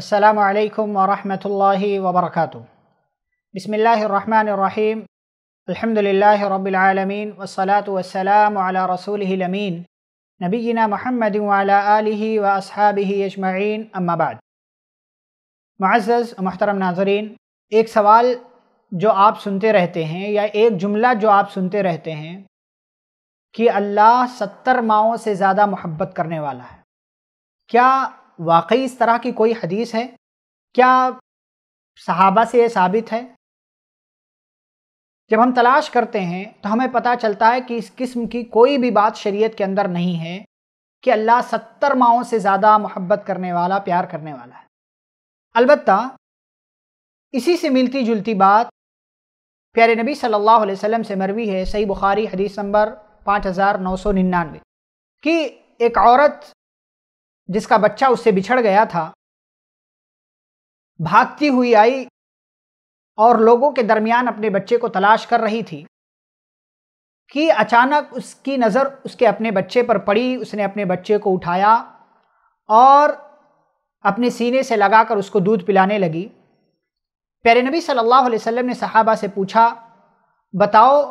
असलकम वरहमत वबरक बसमीम अलहमदिल्ला रबालमीन वसलात वसलाम रसूल अमीन नबीना महमद व असहाबी अजमैन अम्माबाद मज़ज़ महतरम नाजरीन एक सवाल जो आप सुनते रहते हैं या एक जुमला जो आप सुनते रहते हैं कि अल्लाह सत्तर माओं से ज़्यादा मोहब्बत करने वाला है क्या वाकई इस तरह की कोई हदीस है क्या सहाबा से ये साबित है जब हम तलाश करते हैं तो हमें पता चलता है कि इस किस्म की कोई भी बात शरीयत के अंदर नहीं है कि अल्लाह सत्तर माओं से ज़्यादा मोहब्बत करने वाला प्यार करने वाला है अलबत् इसी से मिलती जुलती बात प्यारे नबी सल्लल्लाहु अलैहि वसल्लम से मरवी है सही बुखारी हदीस नंबर पाँच हज़ार नौ सौ निन्यानवे कि एक औरत जिसका बच्चा उससे बिछड़ गया था भागती हुई आई और लोगों के दरमियान अपने बच्चे को तलाश कर रही थी कि अचानक उसकी नज़र उसके अपने बच्चे पर पड़ी उसने अपने बच्चे को उठाया और अपने सीने से लगाकर उसको दूध पिलाने लगी प्यारे नबी सल्लल्लाहु अलैहि वसल्लम ने सहाबा से पूछा बताओ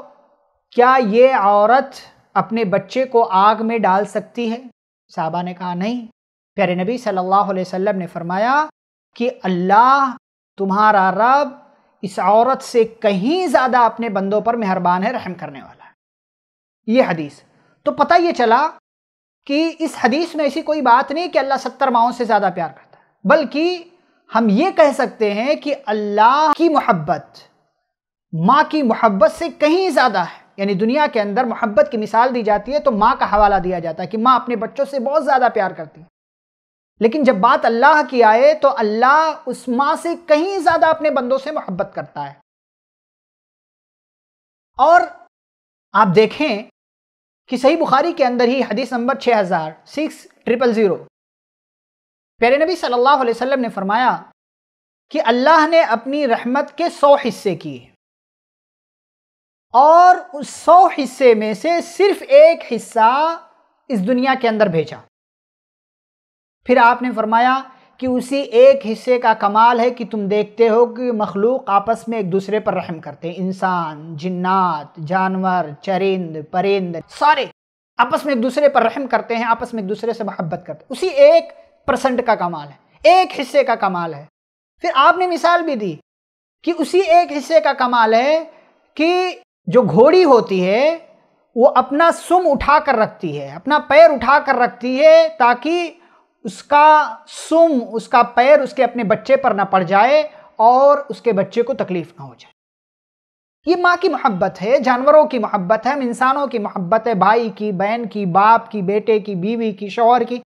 क्या ये औरत अपने बच्चे को आग में डाल सकती है साहबा ने कहा नहीं प्यारे नबी सल्लल्लाहु अलैहि वसल्लम ने फरमाया कि अल्लाह तुम्हारा रब इस औरत से कहीं ज़्यादा अपने बंदों पर मेहरबान है रहम करने वाला है ये हदीस तो पता ये चला कि इस हदीस में ऐसी कोई बात नहीं कि अल्लाह सत्तर माओं से ज़्यादा प्यार करता है बल्कि हम ये कह सकते हैं कि अल्लाह की मोहब्बत माँ की मोहब्बत से कहीं ज़्यादा है यानी दुनिया के अंदर मोहब्बत की मिसाल दी जाती है तो माँ का हवाला दिया जाता है कि माँ अपने बच्चों से बहुत ज़्यादा प्यार करती है लेकिन जब बात अल्लाह की आए तो अल्लाह उस माँ से कहीं ज़्यादा अपने बंदों से मोहब्बत करता है और आप देखें कि सही बुखारी के अंदर ही हदीस नंबर छः हज़ार सिक्स ट्रिपल ज़ीरो प्यारे नबी सल्लल्लाहु अलैहि वसल्लम ने फरमाया कि अल्लाह ने अपनी रहमत के सौ हिस्से किए और उस सौ हिस्से में से सिर्फ एक हिस्सा इस दुनिया के अंदर भेजा फिर आपने फरमाया कि उसी एक हिस्से का कमाल है कि तुम देखते हो कि मखलूक आपस में एक दूसरे पर रहम करते हैं इंसान जिन्नात जानवर चरिंद परिंद सारे आपस में एक दूसरे पर रहम करते हैं आपस में एक दूसरे से मोहब्बत करते हैं उसी एक परसेंट का कमाल है एक हिस्से का कमाल है फिर आपने मिसाल भी दी कि उसी एक हिस्से का कमाल है कि जो घोड़ी होती है वो अपना सुम उठा कर रखती है अपना पैर उठा कर रखती है ताकि उसका सुम उसका पैर उसके अपने बच्चे पर ना पड़ जाए और उसके बच्चे को तकलीफ ना हो जाए ये माँ की मोहब्बत है जानवरों की मोहब्बत है इंसानों की मोहब्बत है भाई की बहन की बाप की बेटे की बीवी की शोहर की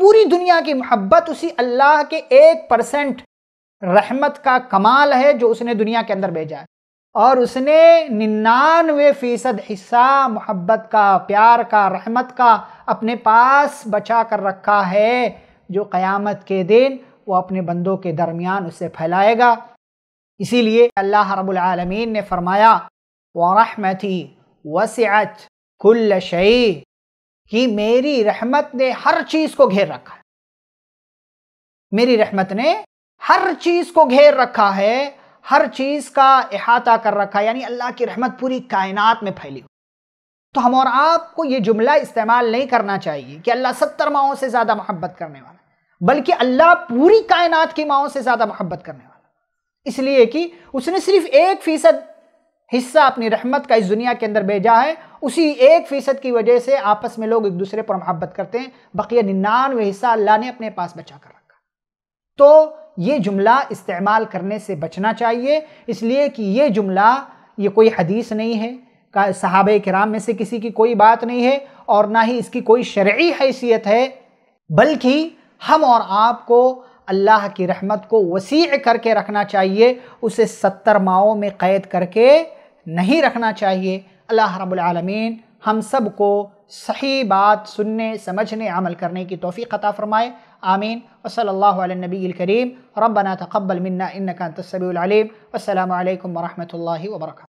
पूरी दुनिया की मोहब्बत उसी अल्लाह के एक परसेंट रहमत का कमाल है जो उसने दुनिया के अंदर भेजा है और उसने निन्यानवे फीसद हिस्सा मोहब्बत का प्यार का रहमत का अपने पास बचा कर रखा है जो क़यामत के दिन वो अपने बंदों के दरमियान उसे फैलाएगा इसीलिए अल्लाह रबालमीन ने फरमाया व रहमती वसअत कुल शई कि मेरी रहमत ने हर चीज़ को घेर रखा है मेरी रहमत ने हर चीज़ को घेर रखा है हर चीज़ का अहाता कर रखा है यानी अल्लाह की रहमत पूरी कायनात में फैली तो हम और आपको ये जुमला इस्तेमाल नहीं करना चाहिए कि अल्लाह सत्तर माओं से ज़्यादा मोहब्बत करने वाला बल्कि अल्लाह पूरी कायनात की माओं से ज़्यादा मोहब्बत करने वाला इसलिए कि उसने सिर्फ एक फ़ीसद हिस्सा अपनी रहमत का इस दुनिया के अंदर भेजा है उसी एक फ़ीसद की वजह से आपस में लोग एक दूसरे पर मोहब्बत करते हैं बकिया निन्यानवे हिस्सा अल्लाह ने अपने पास बचा कर रखा तो ये जुमला इस्तेमाल करने से बचना चाहिए इसलिए कि ये जुमला ये कोई हदीस नहीं है का सहाब कराम में से किसी की कोई बात नहीं है और ना ही इसकी कोई शर्य हैसियत है बल्कि हम और आपको अल्लाह की रहमत को वसी करके रखना चाहिए उसे सत्तर माओं में क़ैद करके नहीं रखना चाहिए अल्लाह रबालमीन हम सब को सही बात सुनने समझने अमल करने की तोफ़ी ख़ता फ़रमाए आमीन वसल्ला नबी करीम रबना तकबल मन्ना इनका तस्बीम अल्लाम वरम्ह वर्क